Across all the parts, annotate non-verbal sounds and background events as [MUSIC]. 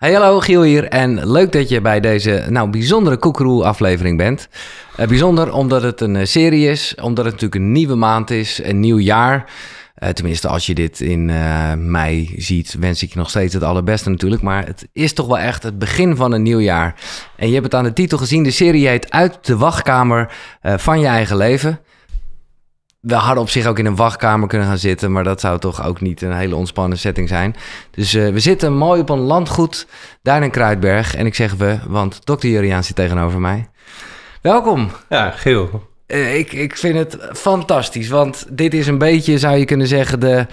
Hey, hallo, Giel hier en leuk dat je bij deze nou, bijzondere koekeroe aflevering bent. Eh, bijzonder omdat het een eh, serie is, omdat het natuurlijk een nieuwe maand is, een nieuw jaar. Eh, tenminste, als je dit in mei ziet, wens ik je nog steeds het allerbeste natuurlijk. Maar het is toch wel echt het begin van een nieuw jaar. En je hebt het aan de titel gezien, de serie heet Uit de wachtkamer van je eigen leven we hadden op zich ook in een wachtkamer kunnen gaan zitten, maar dat zou toch ook niet een hele ontspannen setting zijn. Dus eh, we zitten mooi op een landgoed daar in Kruidberg. En ik zeg we, want dokter Juriaan zit tegenover mij. Welkom. Ja, Geel. Eh, ik, ik vind het fantastisch, want dit is een beetje, zou je kunnen zeggen, de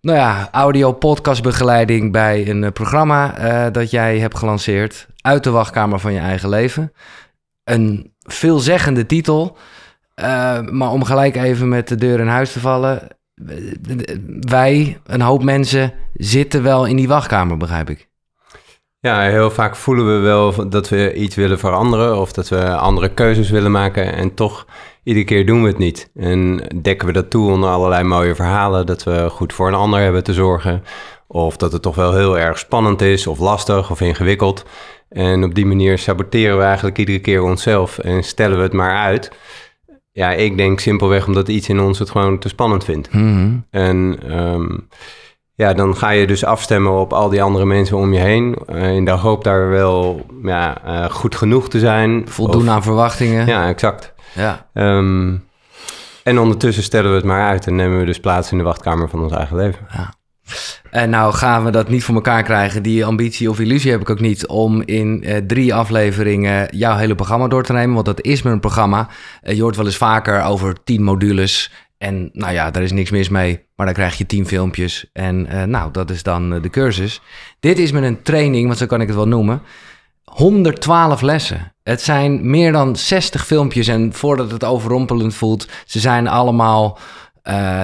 nou ja, audio-podcastbegeleiding bij een eh, programma dat jij hebt gelanceerd. Uit de wachtkamer van je eigen leven. Een veelzeggende titel. Eh, maar om gelijk even met de deur in huis te vallen. Wij, een hoop mensen, zitten wel in die wachtkamer, begrijp ik. Ja, heel vaak voelen we wel dat we iets willen veranderen of dat we andere keuzes willen maken en toch iedere keer doen we het niet. En dekken we dat toe onder allerlei mooie verhalen dat we goed voor een ander hebben te zorgen of dat het toch wel heel erg spannend is of lastig of ingewikkeld. En op die manier saboteren we eigenlijk iedere keer onszelf en stellen we het maar uit. Ja, ik denk simpelweg omdat iets in ons het gewoon te spannend vindt. Mhm. En ehm, ja, dan ga je dus afstemmen op al die andere mensen om je heen. Eh, in de hoop daar wel ja, eh, goed genoeg te zijn. Voldoen aan verwachtingen. Ja, exact. Ja. Ehm, en ondertussen stellen we het maar uit en nemen we dus plaats in de wachtkamer van ons eigen leven. Ja. En nou gaan we dat niet voor elkaar krijgen. Die ambitie of illusie heb ik ook niet om in eh, drie afleveringen jouw hele programma door te nemen. Want dat is mijn programma. Eh, je hoort wel eens vaker over tien modules. En nou ja, daar is niks mis mee. Maar dan krijg je tien filmpjes. En eh, nou, dat is dan de cursus. Dit is met een training, want zo kan ik het wel noemen. 112 lessen. Het zijn meer dan 60 filmpjes. En voordat het overrompelend voelt, ze zijn allemaal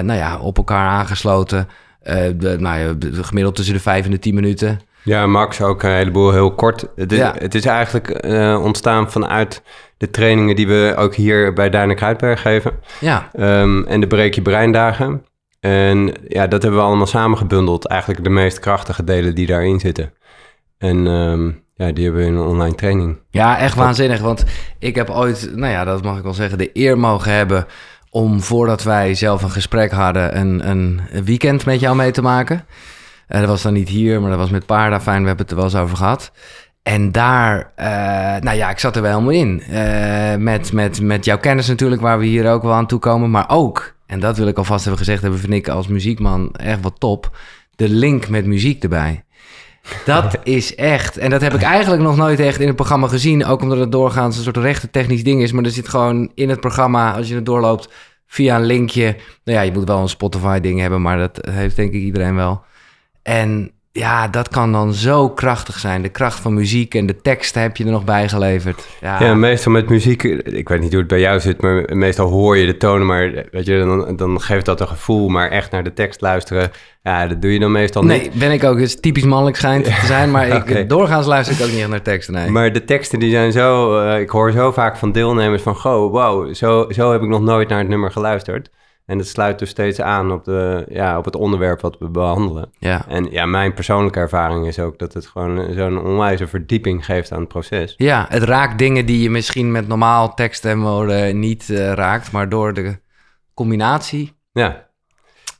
nou ja, op elkaar aangesloten. Eh, de, nou, gemiddeld tussen de vijf en de tien minuten. Ja, Max ook een heleboel heel kort. Het is, ja. het is eigenlijk eh, ontstaan vanuit de trainingen die we ook hier bij en Kruidberg geven. Ja. Ehm, en de Breek je Breindagen. En ja, dat hebben we allemaal samengebundeld. Eigenlijk de meest krachtige delen die daarin zitten. En ehm, ja, die hebben we in een online training. Ja, echt waanzinnig. Want ik heb ooit, nou ja, dat mag ik wel zeggen, de eer mogen hebben om voordat wij zelf een gesprek hadden, een, een weekend met jou mee te maken. Eh, dat was dan niet hier, maar dat was met Paarda. Fijn, we hebben het er wel eens over gehad. En daar, eh, nou ja, ik zat er wel helemaal in. Eh, met, met, met jouw kennis natuurlijk, waar we hier ook wel aan toe komen. Maar ook, en dat wil ik alvast hebben gezegd, hebben vind ik als muziekman echt wat top. De link met muziek erbij. Dat is echt. En dat heb ik eigenlijk nog nooit echt in het programma gezien. Ook omdat het doorgaans een soort rechte technisch ding is. Maar er zit gewoon in het programma, als je het doorloopt, via een linkje. Nou ja, je moet wel een Spotify-ding hebben, maar dat heeft denk ik iedereen wel. En ja, dat kan dan zo krachtig zijn. De kracht van muziek en de teksten heb je er nog bij geleverd. Ja. ja. meestal met muziek, ik weet niet hoe het bij jou zit, maar meestal hoor je de tonen, maar weet je, dan, dan geeft dat een gevoel. Maar echt naar de tekst luisteren, ja, dat doe je dan meestal nee, niet. Nee, ben ik ook. Het is typisch mannelijk schijnt te zijn, maar [LAUGHS] ik, doorgaans luister ik ook niet echt naar teksten. Nee. Maar de teksten die zijn zo, eh, ik hoor zo vaak van deelnemers van, goh, wow, zo, zo heb ik nog nooit naar het nummer geluisterd. En het sluit dus steeds aan op, de, ja, op het onderwerp wat we behandelen. Ja. En ja, mijn persoonlijke ervaring is ook dat het gewoon eh, zo'n onwijze verdieping geeft aan het proces. Ja, het raakt dingen die je misschien met normaal tekst en woorden niet eh, raakt, maar door de combinatie. Ja,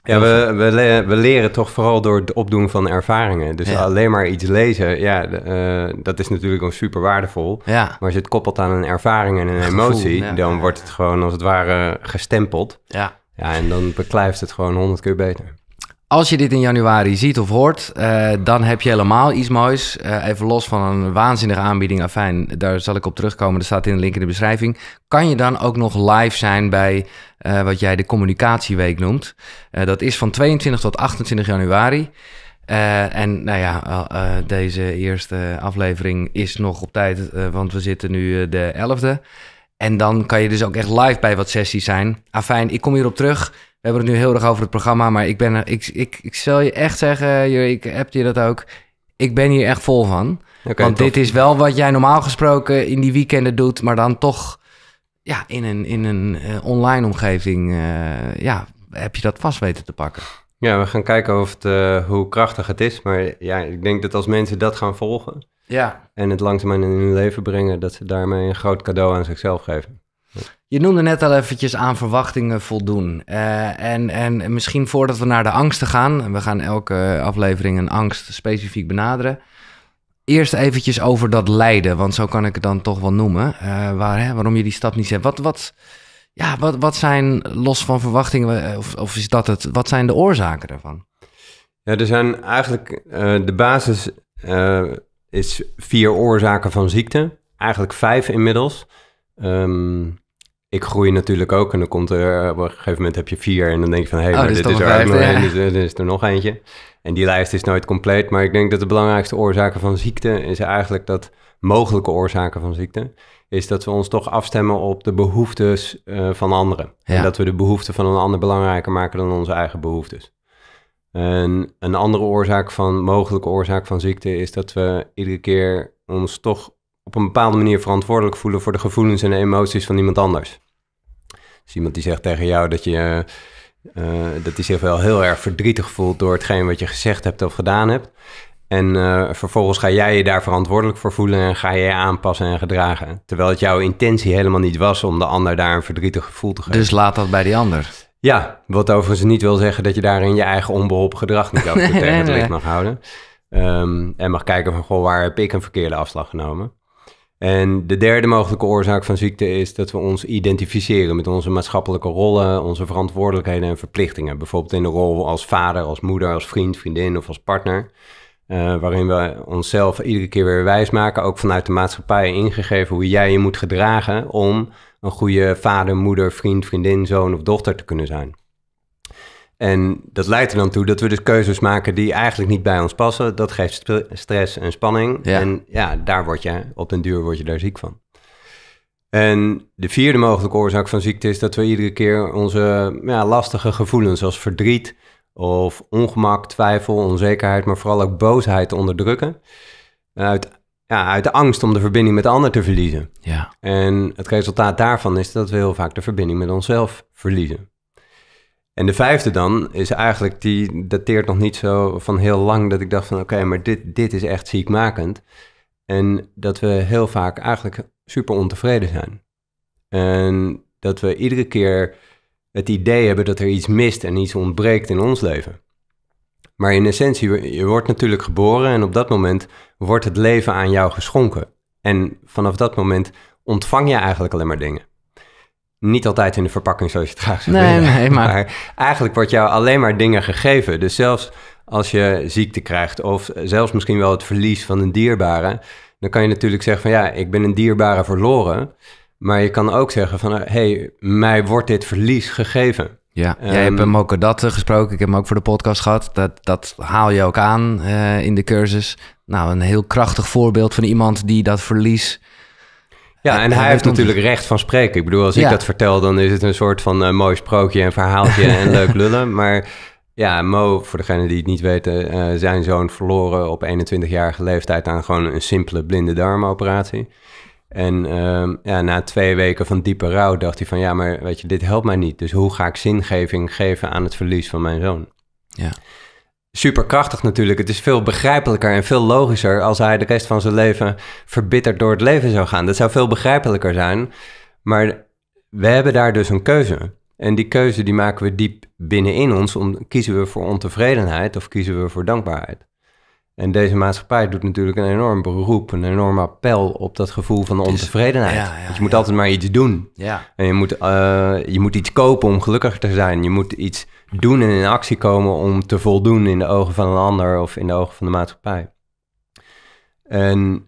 ja we, we, we leren toch vooral door het opdoen van ervaringen. Dus alleen maar iets lezen, ja, eh, dat is natuurlijk ook super waardevol. Ja. Maar als je het koppelt aan een ervaring en een emotie, dan wordt het gewoon als het ware gestempeld. Ja. Ja, en dan beklijft het gewoon honderd keer beter. Als je dit in januari ziet of hoort, eh, dan heb je helemaal iets moois. Eh, even los van een waanzinnige aanbieding. Afijn, daar zal ik op terugkomen. Dat staat in de link in de beschrijving. Kan je dan ook nog live zijn bij eh, wat jij de communicatieweek noemt? dat is van 22 tot 28 januari. en nou ja, deze eerste aflevering is nog op tijd, want we zitten nu de 11e. En dan kan je dus ook echt live bij wat sessies zijn. Afijn, ik kom hierop terug. We hebben het nu heel erg over het programma, maar ik, ben, ik, ik, ik zal je echt zeggen, ik heb je dat ook. Ik ben hier echt vol van. Want dit is wel wat jij normaal gesproken in die weekenden doet, maar dan toch ja, in een, in een eh, online omgeving eh, ja, heb je dat vast weten te pakken. Ja, we gaan kijken of het, eh, hoe krachtig het is. Maar ja, ik denk dat als mensen dat gaan volgen, ja. En het langzamer in hun leven brengen, dat ze daarmee een groot cadeau aan zichzelf geven. Je noemde net al eventjes aan verwachtingen voldoen. Eh, en, en misschien voordat we naar de angsten gaan, we gaan elke aflevering een angst specifiek benaderen. Eerst eventjes over dat lijden, want zo kan ik het dan toch wel noemen. Eh, waar, hè, waarom je die stap niet zet. Wat, wat, ja, wat, wat zijn, los van verwachtingen, eh, of, of is dat het, wat zijn de oorzaken daarvan? Ja, er zijn eigenlijk de basis is vier oorzaken van ziekte. Eigenlijk vijf inmiddels. Ehm, ik groei natuurlijk ook en dan komt er eh, op een gegeven moment heb je vier en dan denk je van hé, hey, oh, dit is, er nog is er nog eentje. En die lijst is nooit compleet, maar ik denk dat de belangrijkste oorzaken van ziekte is eigenlijk dat mogelijke oorzaken van ziekte is dat we ons toch afstemmen op de behoeftes eh, van anderen. En dat we de behoeften van een ander belangrijker maken dan onze eigen behoeftes. En een andere oorzaak van, mogelijke oorzaak van ziekte is dat we iedere keer ons toch op een bepaalde manier verantwoordelijk voelen voor de gevoelens en emoties van iemand anders. Dus iemand die zegt tegen jou dat je eh, dat hij zich wel heel erg verdrietig voelt door hetgeen wat je gezegd hebt of gedaan hebt. En eh, vervolgens ga jij je daar verantwoordelijk voor voelen en ga je je aanpassen en gedragen. Terwijl het jouw intentie helemaal niet was om de ander daar een verdrietig gevoel te geven. Dus laat dat bij die ander. Ja, wat overigens niet wil zeggen dat je daarin je eigen onbeholpen gedrag niet [LAUGHS] af nee, tegen het licht mag houden. Ehm, en mag kijken van, goh, waar heb ik een verkeerde afslag genomen? En de derde mogelijke oorzaak van ziekte is dat we ons identificeren met onze maatschappelijke rollen, onze verantwoordelijkheden en verplichtingen. Bijvoorbeeld in de rol als vader, als moeder, als vriend, vriendin of als partner. Eh, waarin we onszelf iedere keer weer wijsmaken, ook vanuit de maatschappij ingegeven, hoe jij je moet gedragen om een goede vader, moeder, vriend, vriendin, zoon of dochter te kunnen zijn. En dat leidt er dan toe dat we dus keuzes maken die eigenlijk niet bij ons passen. Dat geeft stress en spanning. En ja, daar word je op den duur word je daar ziek van. En de vierde mogelijke oorzaak van ziekte is dat we iedere keer onze ja, lastige gevoelens zoals verdriet of ongemak, twijfel, onzekerheid, maar vooral ook boosheid onderdrukken. uit, ja, uit de angst om de verbinding met de ander te verliezen. Ja. En het resultaat daarvan is dat we heel vaak de verbinding met onszelf verliezen. En de vijfde dan is eigenlijk, die dateert nog niet zo van heel lang dat ik dacht van oké, maar dit, dit is echt ziekmakend. En dat we heel vaak eigenlijk super ontevreden zijn. En dat we iedere keer het idee hebben dat er iets mist en iets ontbreekt in ons leven. Maar in essentie, je wordt natuurlijk geboren en op dat moment wordt het leven aan jou geschonken. En vanaf dat moment ontvang je eigenlijk alleen maar dingen. Niet altijd in de verpakking zoals je het graag zou willen. nee, maar... eigenlijk wordt jou alleen maar dingen gegeven. Dus zelfs als je ziekte krijgt of zelfs misschien wel het verlies van een dierbare... dan kan je natuurlijk zeggen van ja, ik ben een dierbare verloren. Maar je kan ook zeggen van hé, hey, mij wordt dit verlies gegeven. Ja, jij hebt hem ook dat gesproken. Ik heb hem ook voor de podcast gehad. Dat, dat haal je ook aan eh, in de cursus. Nou, een heel krachtig voorbeeld van iemand die dat verlies... Ja, en hij heeft natuurlijk recht van spreken. Ik bedoel, als ik dat vertel, dan is het een soort van eh, mooi sprookje en verhaaltje [LAUGHS] en leuk lullen. Maar ja, Mo, voor degenen die het niet weten, eh, zijn zoon verloren op 21-jarige leeftijd aan gewoon een simpele blinde darmoperatie. En ehm, ja, na twee weken van diepe rouw dacht hij van ja, maar weet je, dit helpt mij niet. Dus hoe ga ik zingeving geven aan het verlies van mijn zoon? Ja. Superkrachtig natuurlijk. Het is veel begrijpelijker en veel logischer als hij de rest van zijn leven verbitterd door het leven zou gaan. Dat zou veel begrijpelijker zijn. Maar we hebben daar dus een keuze. En die keuze die maken we diep binnenin ons. Om, kiezen we voor ontevredenheid of kiezen we voor dankbaarheid? En deze maatschappij doet natuurlijk een enorm beroep, een enorm appel op dat gevoel van ontevredenheid. Want je moet altijd maar iets doen. En je moet, eh, je moet iets kopen om gelukkiger te zijn. Je moet iets doen en in actie komen om te voldoen in de ogen van een ander of in de ogen van de maatschappij. En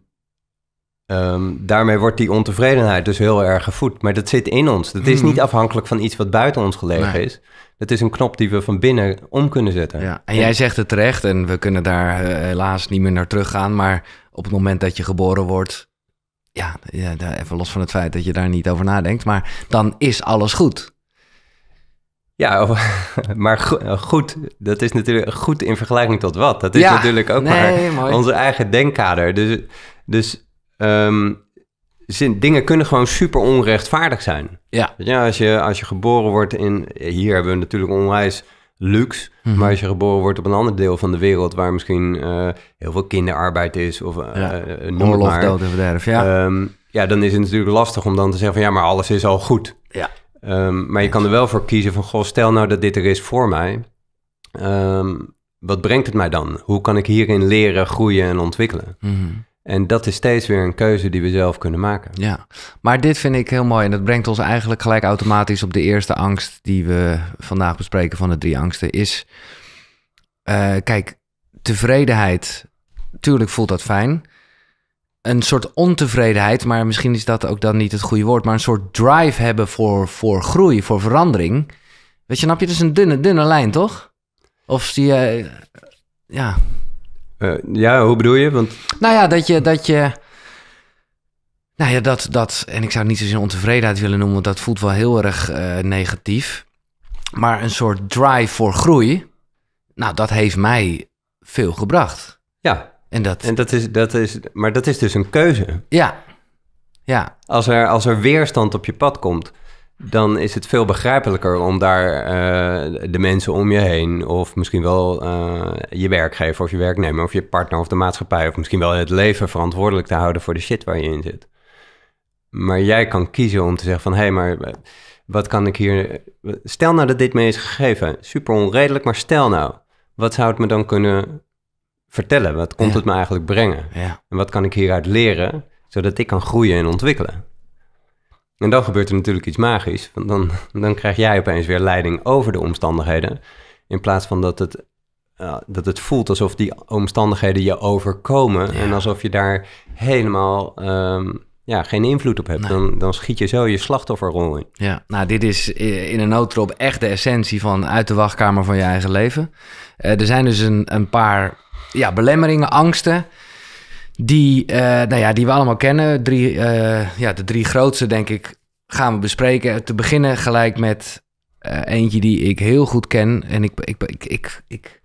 ehm, daarmee wordt die ontevredenheid dus heel erg gevoed. Maar dat zit in ons. Dat is mhm. niet afhankelijk van iets wat buiten ons gelegen is. Het is een knop die we van binnen om kunnen zetten. Ja, en jij zegt het terecht en we kunnen daar eh, helaas niet meer naar teruggaan. Maar op het moment dat je geboren wordt, ja, ja, even los van het feit dat je daar niet over nadenkt. Maar dan is alles goed. Ja, oh, [LAUGHS] maar eh, goed, dat is natuurlijk goed in vergelijking tot wat. Dat is natuurlijk ook maar onze eigen denkkader. Dus, dus ehm, dingen kunnen gewoon super onrechtvaardig zijn. Ja. ja als, je, als je geboren wordt in... Hier hebben we natuurlijk onwijs luxe. Mhm. Maar als je geboren wordt op een ander deel van de wereld... waar misschien eh, heel veel kinderarbeid is... of uh, ja. Eh, eh, oorlog, maar, dood ja. Ehm, ja, dan is het natuurlijk lastig om dan te zeggen van... ja, maar alles is al goed. Ja. Ehm, maar je kan er wel voor kiezen van... goh, stel nou dat dit er is voor mij... Ehm, wat brengt het mij dan? Hoe kan ik hierin leren, groeien en ontwikkelen? Mm en dat is steeds weer een keuze die we zelf kunnen maken. Ja, maar dit vind ik heel mooi. En dat brengt ons eigenlijk gelijk automatisch op de eerste angst die we vandaag bespreken van de drie angsten. Is, eh, kijk, tevredenheid. Tuurlijk voelt dat fijn. Een soort ontevredenheid, maar misschien is dat ook dan niet het goede woord. Maar een soort drive hebben voor, voor groei, voor verandering. Weet je, snap je? Het is een dunne, dunne lijn, toch? Of zie je... ja. Eh, ja, hoe bedoel je? Want... Nou ja, dat je. Dat je nou ja, dat, dat. En ik zou het niet zozeer ontevredenheid willen noemen, want dat voelt wel heel erg eh, negatief. Maar een soort drive voor groei. Nou, dat heeft mij veel gebracht. Ja. En dat, en dat is. Dat is maar dat is dus een keuze. Ja. Ja. Als er, als er weerstand op je pad komt dan is het veel begrijpelijker om daar eh, de mensen om je heen, of misschien wel eh, je werkgever of je werknemer, of je partner of de maatschappij, of misschien wel het leven verantwoordelijk te houden voor de shit waar je in zit. Maar jij kan kiezen om te zeggen van hé, hey, maar eh, wat kan ik hier. Stel nou dat dit me is gegeven. Super onredelijk, maar stel nou, wat zou het me dan kunnen vertellen? Wat komt het me eigenlijk brengen? En wat kan ik hieruit leren, zodat ik kan groeien en ontwikkelen? En dan gebeurt er natuurlijk iets magisch. Want dan, [LAUGHS] dan krijg jij opeens weer leiding over de omstandigheden. In plaats van dat het, dat het voelt alsof die omstandigheden je overkomen. En alsof je daar helemaal ehm, ja, geen invloed op hebt. Dan, dan schiet je zo je slachtofferrol in. Ja, nou, dit is in een noodtrop echt de essentie van uit de wachtkamer van je eigen leven. Eh, er zijn dus een, een paar ja, belemmeringen, angsten die, eh, nou ja, die we allemaal kennen. Drie, eh, ja, de drie grootste, denk ik, gaan we bespreken. Te beginnen gelijk met eh, eentje die ik heel goed ken. En ik, ik, ik, ik, ik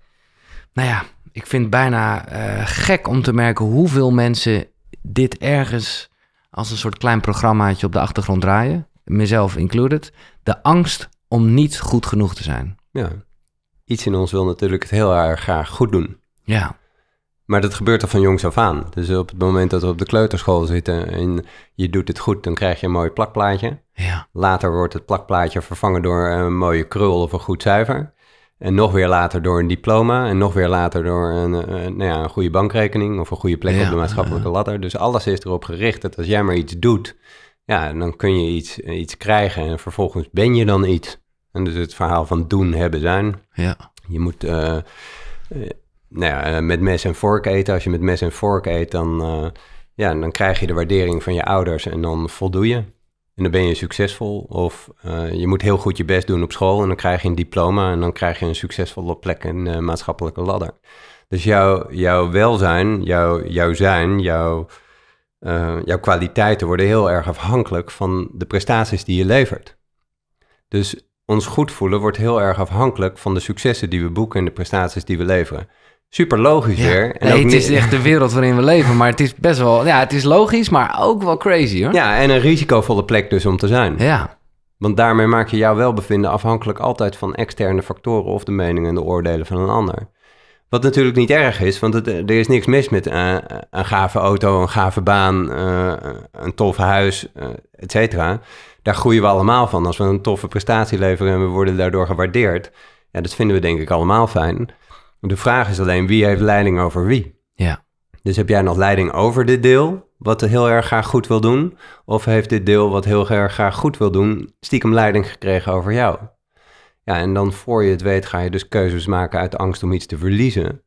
nou ja, ik vind het bijna gek om te merken hoeveel mensen dit ergens als een soort klein programmaatje op de achtergrond draaien. Mezelf included. De angst om niet goed genoeg te zijn. Ja, iets in ons wil natuurlijk het heel erg graag goed doen. Ja. Maar dat gebeurt al van jongs af aan. Dus op het moment dat we op de kleuterschool zitten en je doet het goed, dan krijg je een mooi plakplaatje. Ja. Later wordt het plakplaatje vervangen door een mooie krul of een goed cijfer. En nog weer later door een diploma. En nog weer later door een, eh, een nou ja, een goede bankrekening of een goede plek op de maatschappelijke ladder. Dus alles is erop gericht dat als jij maar iets doet, ja, dan kun je iets, eh, iets krijgen. En vervolgens ben je dan iets. En dus het verhaal van doen, hebben, zijn. Ja. Je moet. Eh, nou ja, eh, met mes en vork eten. Als je met mes en vork eet, dan, eh, ja, dan krijg je de waardering van je ouders en dan voldoe je. En dan ben je succesvol. Of eh, je moet heel goed je best doen op school en dan krijg je een diploma en dan krijg je een succesvolle plek in de maatschappelijke ladder. Dus jouw, jouw welzijn, jouw, jouw zijn, jouw, jouw kwaliteiten worden heel erg afhankelijk van de prestaties die je levert. Dus ons goed voelen wordt heel erg afhankelijk van de successen die we boeken en de prestaties die we leveren super logisch weer. nee, het is echt de wereld waarin we leven, maar het is best wel, ja, het is logisch, maar ook wel crazy hoor. Ja, en een risicovolle plek dus om te zijn. Ja. Want daarmee maak je jouw welbevinden afhankelijk altijd van externe factoren of de meningen en de oordelen van een ander. Wat natuurlijk niet erg is, want er is niks mis met eh, een gave auto, een gave baan, eh, een tof huis, uh, et cetera. Daar groeien we allemaal van. Als we een toffe prestatie leveren en we worden daardoor gewaardeerd, ja, dat vinden we denk ik allemaal fijn. De vraag is alleen wie heeft leiding over wie. Ja. Dus heb jij nog leiding over dit deel, wat heel erg graag goed wil doen? Of heeft dit deel, wat heel erg graag goed wil doen, stiekem leiding gekregen over jou? Ja, en dan voor je het weet ga je dus keuzes maken uit de angst om iets te verliezen.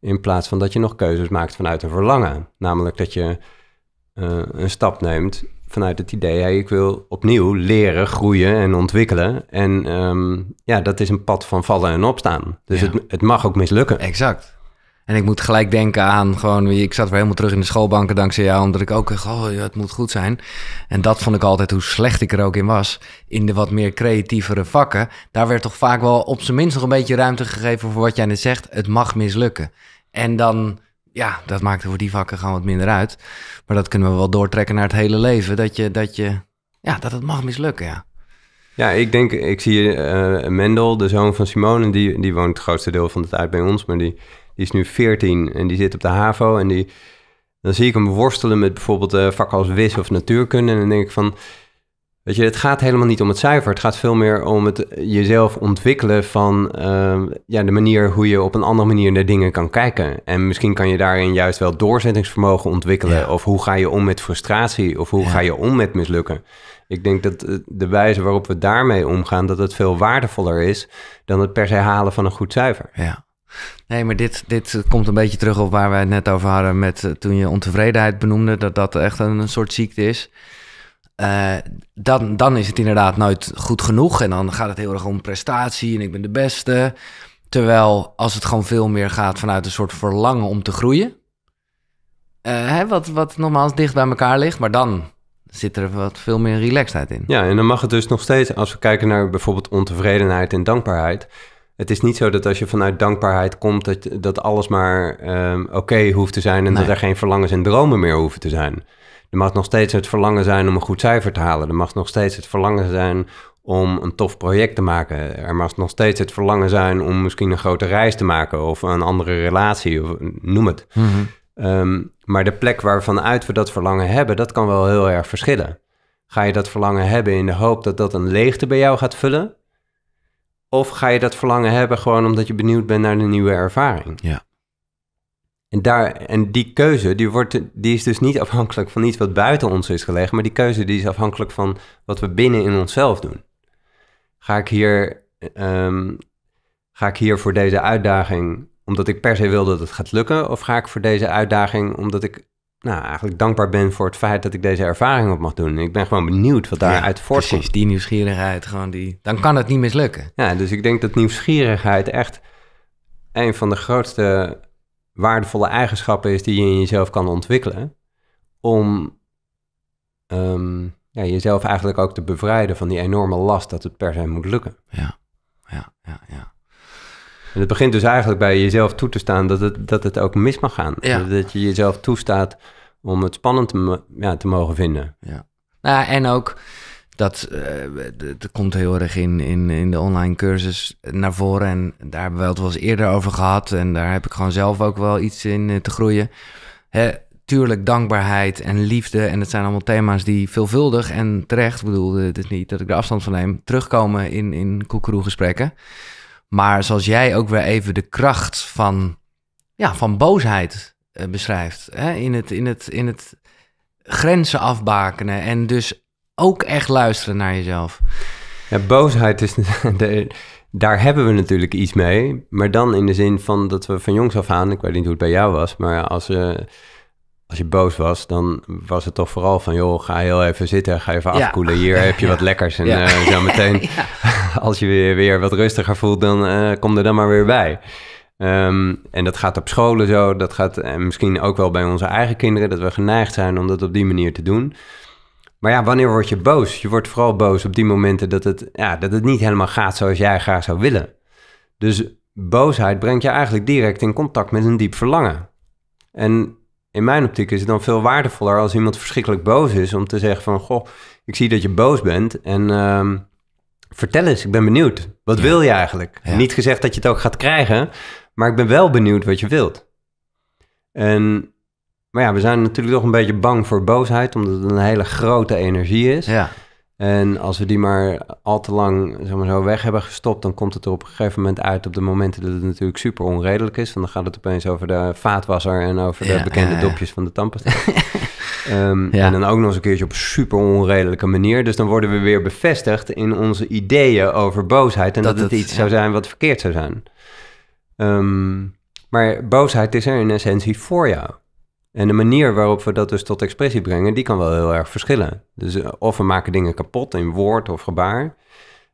In plaats van dat je nog keuzes maakt vanuit een verlangen. Namelijk dat je eh, een stap neemt vanuit het idee, ik wil opnieuw leren, groeien en ontwikkelen. En ehm, ja, dat is een pad van vallen en opstaan. Dus het, het mag ook mislukken. Exact. En ik moet gelijk denken aan gewoon, ik zat weer helemaal terug in de schoolbanken dankzij jou, omdat ik ook, oh ja, het moet goed zijn. En dat vond ik altijd, hoe slecht ik er ook in was, in de wat meer creatievere vakken. Daar werd toch vaak wel op zijn minst nog een beetje ruimte gegeven voor wat jij net zegt, het mag mislukken. En dan ja, dat maakt voor die vakken gewoon wat minder uit. Maar dat kunnen we wel doortrekken naar het hele leven. Dat, je, dat, je, ja, dat het mag mislukken, ja. Ja, ik denk, ik zie eh, Mendel, de zoon van Simone, die, die woont het grootste deel van de tijd bij ons. Maar die, die is nu 14 en die zit op de HAVO. En die, dan zie ik hem worstelen met bijvoorbeeld uh, vakken als wiskunde of natuurkunde. En dan denk ik van, Weet je, het gaat helemaal niet om het cijfer. Het gaat veel meer om het eh, jezelf ontwikkelen van ehm, ja, de manier hoe je op een andere manier naar dingen kan kijken. En misschien kan je daarin juist wel doorzettingsvermogen ontwikkelen. Of hoe ga je om met frustratie? Of hoe ga je om met mislukken? Ik denk dat eh, de wijze waarop we daarmee omgaan, dat het veel waardevoller is dan het per se halen van een goed cijfer. Ja. Nee, maar dit, dit komt een beetje terug op waar we het net over hadden met eh, toen je ontevredenheid benoemde, dat dat echt een soort ziekte is. Eh, dan, dan is het inderdaad nooit goed genoeg. En dan gaat het heel erg om prestatie en ik ben de beste. Terwijl als het gewoon veel meer gaat vanuit een soort verlangen om te groeien. Eh, hè, wat, wat nogmaals dicht bij elkaar ligt, maar dan zit er wat veel meer relaxedheid in. Ja, en dan mag het dus nog steeds, als we kijken naar bijvoorbeeld ontevredenheid en dankbaarheid. Het is niet zo dat als je vanuit dankbaarheid komt, dat, dat alles maar ehm, oké hoeft te zijn en dat er geen verlangens en dromen meer hoeven te zijn. Er mag nog steeds het verlangen zijn om een goed cijfer te halen. Er mag nog steeds het verlangen zijn om een tof project te maken. Er mag nog steeds het verlangen zijn om misschien een grote reis te maken of een andere relatie, of noem het. Mhm. Ehm, maar de plek waarvan uit we dat verlangen hebben, dat kan wel heel erg verschillen. Ga je dat verlangen hebben in de hoop dat dat een leegte bij jou gaat vullen? Of ga je dat verlangen hebben gewoon omdat je benieuwd bent naar de nieuwe ervaring? Ja. En, daar, en die keuze die wordt, die is dus niet afhankelijk van iets wat buiten ons is gelegd, maar die keuze die is afhankelijk van wat we binnen in onszelf doen. Ga ik hier, ehm, ga ik hier voor deze uitdaging omdat ik per se wil dat het gaat lukken, of ga ik voor deze uitdaging omdat ik nou, eigenlijk dankbaar ben voor het feit dat ik deze ervaring op mag doen. En ik ben gewoon benieuwd wat daaruit ja, voortkomt. die nieuwsgierigheid, gewoon die. Dan kan het niet mislukken. Ja, dus ik denk dat nieuwsgierigheid echt een van de grootste waardevolle eigenschappen is die je in jezelf kan ontwikkelen. Om ehm, ja, jezelf eigenlijk ook te bevrijden van die enorme last dat het per se moet lukken. Ja, ja, ja, ja. En het begint dus eigenlijk bij jezelf toe te staan dat het, dat het ook mis mag gaan. Dat je jezelf toestaat om het spannend te, ja, te mogen vinden. Ja. Nou, en ook dat, eh, komt heel erg in, in, in de online cursus naar voren. En daar hebben we het wel eens eerder over gehad. En daar heb ik gewoon zelf ook wel iets in eh, te groeien. Hè, tuurlijk dankbaarheid en liefde. En het zijn allemaal thema's die veelvuldig en terecht, ik bedoel, het is niet dat ik er afstand van neem, terugkomen in, in gesprekken Maar zoals jij ook weer even de kracht van, ja, van boosheid eh, beschrijft. Hè? In, het, in, het, in het grenzen afbakenen en dus ook echt luisteren naar jezelf. Ja, boosheid is... [LAUGHS] De, daar hebben we natuurlijk iets mee. Maar dan in de zin van dat we van jongs af aan... Ik weet niet hoe het bij jou was, maar als... je eh, als je boos was, dan was het toch vooral van... joh, ga heel even zitten, ga even afkoelen. Hier heb je [LAUGHS] wat lekkers. En eh, zo [LAUGHS] meteen, als je weer, weer wat rustiger voelt... dan eh, kom er dan maar weer bij. Ehm, en dat gaat op scholen zo. Dat gaat en misschien ook wel bij onze eigen kinderen... dat we geneigd zijn om dat op die manier te doen. Maar ja, wanneer word je boos? Je wordt vooral boos op die momenten dat het, ja, dat het niet helemaal gaat zoals jij graag zou willen. Dus boosheid brengt je eigenlijk direct in contact met een diep verlangen. En in mijn optiek is het dan veel waardevoller als iemand verschrikkelijk boos is om te zeggen van, goh, ik zie dat je boos bent en ehm, vertel eens, ik ben benieuwd. Wat wil je eigenlijk? Niet gezegd dat je het ook gaat krijgen, maar ik ben wel benieuwd wat je wilt. En maar ja, we zijn natuurlijk toch een beetje bang voor boosheid, omdat het een hele grote energie is. Ja. En als we die maar al te lang zeg maar zo weg hebben gestopt, dan komt het er op een gegeven moment uit op de momenten dat het natuurlijk super onredelijk is. Want dan gaat het opeens over de vaatwasser en over de bekende dopjes van de tandpasta. [LAUGHS] Ehm, um, en dan ook nog eens een keertje op super onredelijke manier. Dus dan worden we weer bevestigd in onze ideeën over boosheid en dat, het, iets zou zijn wat verkeerd zou zijn. Ehm, maar boosheid is er in essentie voor jou. En de manier waarop we dat dus tot expressie brengen, die kan wel heel erg verschillen. Dus eh, of we maken dingen kapot in woord of gebaar,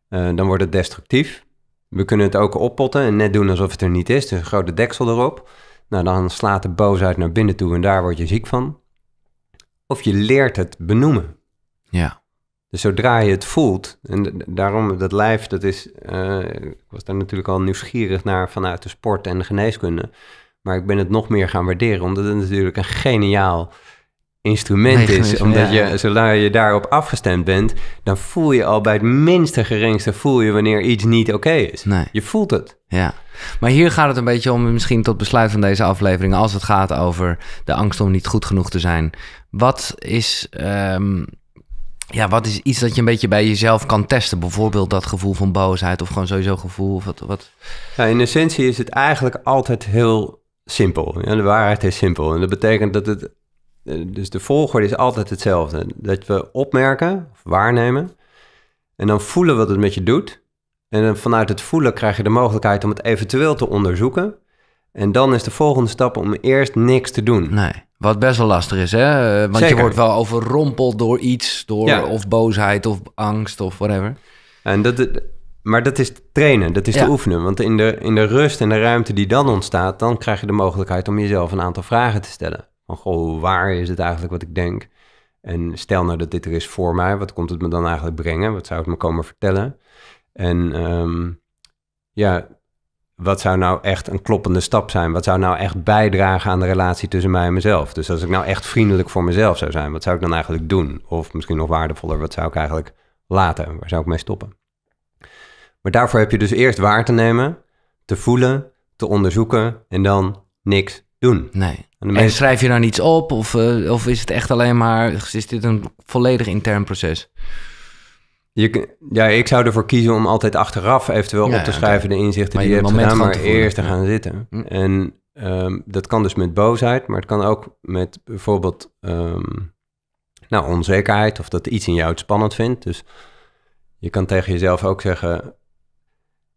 eh, dan wordt het destructief. We kunnen het ook oppotten en net doen alsof het er niet is, dus een grote deksel erop. Nou, dan slaat de boosheid naar binnen toe en daar word je ziek van. Of je leert het benoemen. Ja. Dus zodra je het voelt, en daarom dat lijf, dat is, eh, ik was daar natuurlijk al nieuwsgierig naar vanuit de sport en de geneeskunde. Maar ik ben het nog meer gaan waarderen, omdat het natuurlijk een geniaal instrument is. omdat je, zodra je daarop afgestemd bent, dan voel je al bij het minste geringste, voel je wanneer iets niet oké is. Je voelt het. Ja. Maar hier gaat het een beetje om, misschien tot besluit van deze aflevering, als het gaat over de angst om niet goed genoeg te zijn. Wat is, ehm, ja, wat is iets dat je een beetje bij jezelf kan testen? Bijvoorbeeld dat gevoel van boosheid of gewoon sowieso gevoel? Of wat, wat? Ja, in essentie is het eigenlijk altijd heel simpel. Ja, de waarheid is simpel. En dat betekent dat het. Eh, dus de volgorde is altijd hetzelfde. Dat we opmerken, of waarnemen. En dan voelen wat het met je doet. En dan vanuit het voelen krijg je de mogelijkheid om het eventueel te onderzoeken. En dan is de volgende stap om eerst niks te doen. Nee. Wat best wel lastig is, hè? Eh, want je wordt wel overrompeld door iets, door of boosheid of angst of whatever. En dat, maar dat is trainen, dat is te oefenen. Want in de, in de rust en de ruimte die dan ontstaat, dan krijg je de mogelijkheid om jezelf een aantal vragen te stellen. Van goh, waar is het eigenlijk wat ik denk? En stel nou dat dit er is voor mij, wat komt het me dan eigenlijk brengen? Wat zou het me komen vertellen? En ehm, ja, wat zou nou echt een kloppende stap zijn? Wat zou nou echt bijdragen aan de relatie tussen mij en mezelf? Dus als ik nou echt vriendelijk voor mezelf zou zijn, wat zou ik dan eigenlijk doen? Of misschien nog waardevoller, wat zou ik eigenlijk laten? Waar zou ik mee stoppen? Maar daarvoor heb je dus eerst waar te nemen, te voelen, te onderzoeken en dan niks doen. Nee. En, schrijf je dan iets op of, eh, of is het echt alleen maar, is dit een volledig intern proces? Je, ja, ik zou ervoor kiezen om altijd achteraf eventueel op te schrijven de inzichten die je, hebt gedaan, maar eerst te gaan zitten. Hm. En ehm, dat kan dus met boosheid, maar het kan ook met bijvoorbeeld ehm, nou, onzekerheid of dat iets in jou het spannend vindt. Dus je kan tegen jezelf ook zeggen,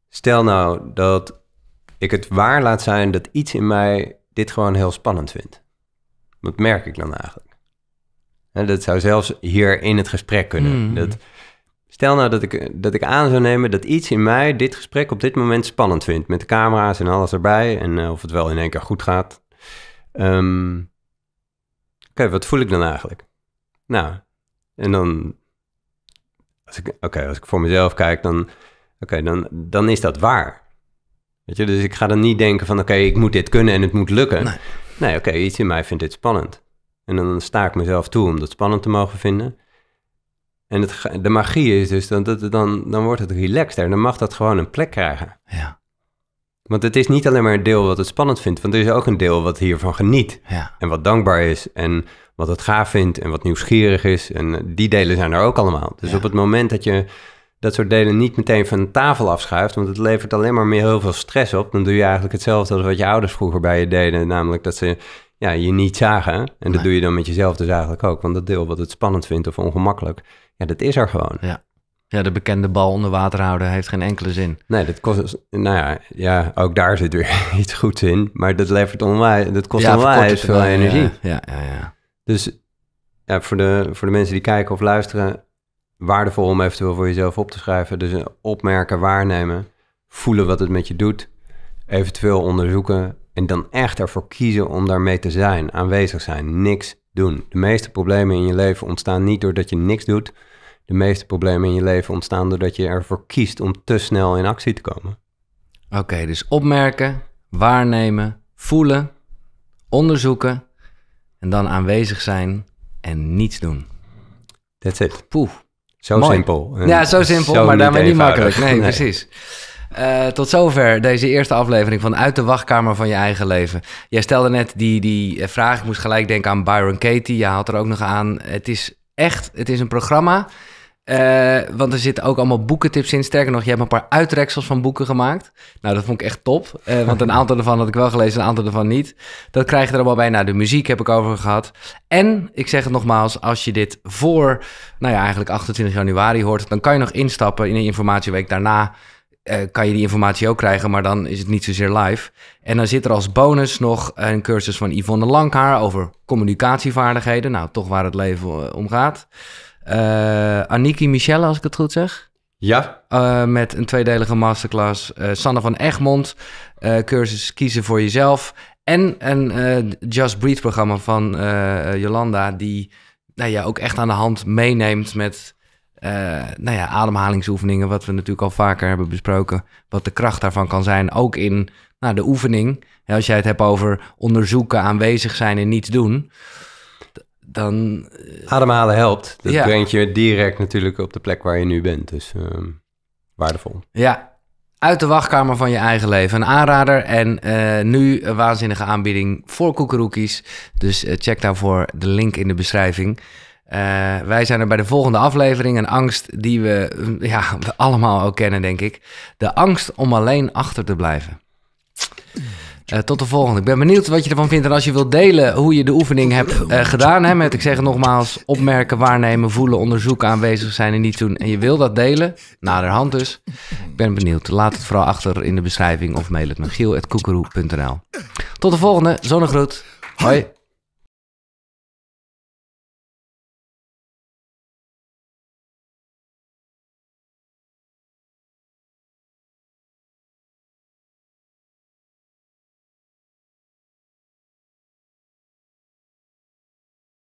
Stel nou dat ik het waar laat zijn dat iets in mij dit gewoon heel spannend vindt. Wat merk ik dan eigenlijk? En dat zou zelfs hier in het gesprek kunnen. Hmm. Dat, stel nou dat ik, dat ik aan zou nemen dat iets in mij dit gesprek op dit moment spannend vindt. Met de camera's en alles erbij. En eh, of het wel in één keer goed gaat. Um, Oké, wat voel ik dan eigenlijk? Nou, en dan. Oké, als ik voor mezelf kijk, dan Oké, dan, dan is dat waar. Weet je, dus ik ga dan niet denken van, oké, ik moet dit kunnen en het moet lukken. Nee, nee oké, iets in mij vindt dit spannend. En dan sta ik mezelf toe om dat spannend te mogen vinden. En het, de magie is dus, dan, dan, dan wordt het relaxter. Dan mag dat gewoon een plek krijgen. Ja. Want het is niet alleen maar een deel wat het spannend vindt, want er is ook een deel wat hiervan geniet. En wat dankbaar is en wat het gaaf vindt en wat nieuwsgierig is. En die delen zijn er ook allemaal. Dus op het moment dat je dat soort delen niet meteen van de tafel afschuift. Want het levert alleen maar meer heel veel stress op. Dan doe je eigenlijk hetzelfde als wat je ouders vroeger bij je deden. Namelijk dat ze ja, je niet zagen. En dat doe je dan met jezelf dus eigenlijk ook. Want dat deel wat het spannend vindt of ongemakkelijk, ja, dat is er gewoon. Ja. Ja, de bekende bal onder water houden heeft geen enkele zin. Nee, dat kost. Nou ja, ja ook daar zit weer [LAUGHS] iets goeds in. Maar dat levert onwijs. Dat kost onwijs veel energie. Ja, ja, ja, ja. Dus ja, voor, de, voor de mensen die kijken of luisteren, waardevol om eventueel voor jezelf op te schrijven. Dus opmerken, waarnemen, voelen wat het met je doet, eventueel onderzoeken en dan echt ervoor kiezen om daarmee te zijn, aanwezig zijn, niks doen. De meeste problemen in je leven ontstaan niet doordat je niks doet. De meeste problemen in je leven ontstaan doordat je ervoor kiest om te snel in actie te komen. Oké, dus opmerken, waarnemen, voelen, onderzoeken en dan aanwezig zijn en niets doen. That's it. Poeh. Eh, zo simpel. Ja, zo simpel, maar daarmee niet makkelijk. Nee, precies. Eh, tot zover deze eerste aflevering van Uit de wachtkamer van je eigen leven. Jij stelde net die, die eh, vraag. Ik moest gelijk denken aan Byron Katie. Je haalt er ook nog aan. Het is echt, het is een programma eh, want er zitten ook allemaal boekentips in. Sterker nog, je hebt een paar uitreksels van boeken gemaakt. Nou, dat vond ik echt top. Eh, want een aantal daarvan had ik wel gelezen, een aantal daarvan niet. Dat krijg je er allemaal bij. Nou, de muziek heb ik over gehad. En ik zeg het nogmaals, als je dit voor, nou ja, eigenlijk 28 januari hoort, dan kan je nog instappen in de informatieweek daarna. Eh, kan je die informatie ook krijgen, maar dan is het niet zozeer live. En dan zit er als bonus nog een cursus van Yvonne Langhaar over communicatievaardigheden. Nou, toch waar het leven om gaat. Eh, Aniki Michelle, als ik het goed zeg. Ja. Eh, met een tweedelige masterclass. Uh, Sanne van Egmond, cursus Kiezen voor Jezelf. En een Just Breathe programma van Jolanda, die nou ja, ook echt aan de hand meeneemt met nou ja, ademhalingsoefeningen, wat we natuurlijk al vaker hebben besproken. Wat de kracht daarvan kan zijn, ook in nou, de oefening. als jij het hebt over onderzoeken, aanwezig zijn en niets doen dan... Eh, Ademhalen helpt. Dat brengt je direct natuurlijk op de plek waar je nu bent. Dus ehm, waardevol. Ja, uit de wachtkamer van je eigen leven. Een aanrader en eh, nu een waanzinnige aanbieding voor koekeroekies. Dus eh, check daarvoor de link in de beschrijving. wij zijn er bij de volgende aflevering. Een angst die we, ja, [LAUGHS] allemaal ook kennen, denk ik. De angst om alleen achter te blijven. Eh, tot de volgende. Ik ben benieuwd wat je ervan vindt. En als je wilt delen hoe je de oefening hebt eh, gedaan. Hè, met, ik zeg nogmaals, opmerken, waarnemen, voelen, onderzoeken, aanwezig zijn en niet doen. En je wil dat delen, naderhand dus. Ik ben benieuwd. Laat het vooral achter in de beschrijving of mail het me. giel.koekeroe.nl Tot de volgende. Zonnegroet. Hoi.